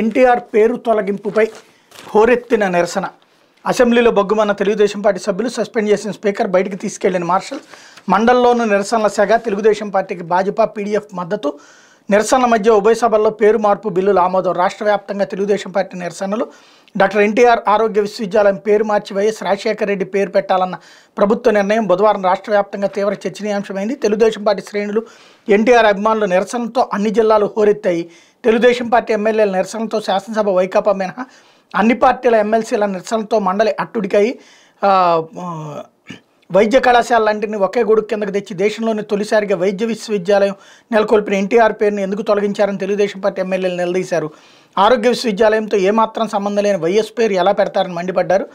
ఎన్టీఆర్ పేరు తొలగింపుపై హోరెత్తిన నిరసన అసెంబ్లీలో బొగ్గుమన్న తెలుగుదేశం పార్టీ సభ్యులు సస్పెండ్ చేసిన స్పీకర్ బయటికి తీసుకెళ్లిన మార్షల్ మండల్లోనూ నిరసనల శాఖ తెలుగుదేశం పార్టీకి భాజపా పీడీఎఫ్ మద్దతు నిరసన మధ్య ఉభయ సభల్లో పేరు మార్పు బిల్లులు ఆమోదం రాష్ట్ర వ్యాప్తంగా తెలుగుదేశం పార్టీ నిరసనలు డాక్టర్ ఎన్టీఆర్ ఆరోగ్య విశ్వవిద్యాలయం పేరు మార్చి వైఎస్ రాజశేఖర రెడ్డి పేరు పెట్టాలన్న ప్రభుత్వ నిర్ణయం బుధవారం రాష్ట్ర వ్యాప్తంగా తీవ్ర చర్చనీయాంశమైంది తెలుగుదేశం పార్టీ శ్రేణులు ఎన్టీఆర్ అభిమానుల నిరసనతో అన్ని జిల్లాలు హోరెత్తాయి తెలుగుదేశం పార్టీ ఎమ్మెల్యేల నిరసనతో శాసనసభ వైకాపా మినహా అన్ని పార్టీల ఎమ్మెల్సీల నిరసనతో మండలి అట్టుడికాయి వైద్య కళాశాలలన్నింటినీ ఒకే గొడుగు కిందకు తెచ్చి దేశంలోని తొలిసారిగా వైద్య విశ్వవిద్యాలయం నెలకొల్పిన ఎన్టీఆర్ పేరును ఎందుకు తొలగించారని తెలుగుదేశం పార్టీ ఎమ్మెల్యేలు నిలదీశారు ఆరోగ్య విశ్వవిద్యాలయంతో ఏమాత్రం సంబంధం లేని వైఎస్ పేరు ఎలా పెడతారని మండిపడ్డారు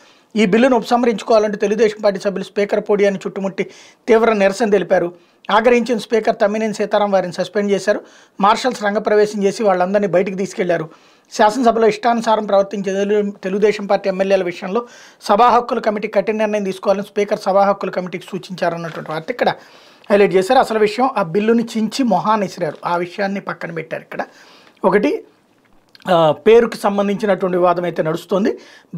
ఈ బిల్లును ఉపసంహరించుకోవాలంటూ తెలుగుదేశం పార్టీ సభ్యులు స్పీకర్ పోడియాన్ని చుట్టుముట్టి తీవ్ర నిరసన తెలిపారు ఆగ్రహించిన స్పీకర్ తమ్మినేని సీతారాం వారిని సస్పెండ్ చేశారు మార్షల్స్ రంగప్రవేశం చేసి వాళ్ళందరినీ బయటికి తీసుకెళ్లారు శాసనసభలో ఇష్టానుసారం ప్రవర్తించే తెలుగుదేశం పార్టీ ఎమ్మెల్యేల విషయంలో సభా హక్కుల కమిటీ కఠిన నిర్ణయం తీసుకోవాలని స్పీకర్ సభా హక్కుల కమిటీకి సూచించారన్నటువంటి వార్త ఇక్కడ హైలైట్ చేశారు అసలు విషయం ఆ బిల్లుని చించి మొహాన్ ఇసిరారు ఆ విషయాన్ని పక్కన పెట్టారు ఇక్కడ ఒకటి పేరుకి సంబంధించినటువంటి వివాదం అయితే నడుస్తుంది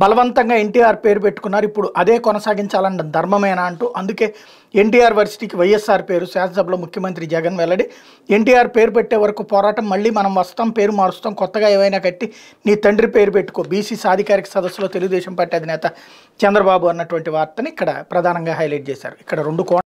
బలవంతంగా ఎన్టీఆర్ పేరు పెట్టుకున్నారు ఇప్పుడు అదే కొనసాగించాలన్న ధర్మమేనా అంటూ అందుకే ఎన్టీఆర్ వర్సిటీకి వైఎస్ఆర్ పేరు శాసనసభలో ముఖ్యమంత్రి జగన్ వెల్లడి ఎన్టీఆర్ పేరు పెట్టే వరకు పోరాటం మళ్ళీ మనం వస్తాం పేరు మారుస్తాం కొత్తగా ఏవైనా కట్టి నీ తండ్రి పేరు పెట్టుకో బీసీ సాధికారిక సదస్సులో తెలుగుదేశం పార్టీ అధినేత చంద్రబాబు అన్నటువంటి వార్తని ఇక్కడ ప్రధానంగా హైలైట్ చేశారు ఇక్కడ రెండు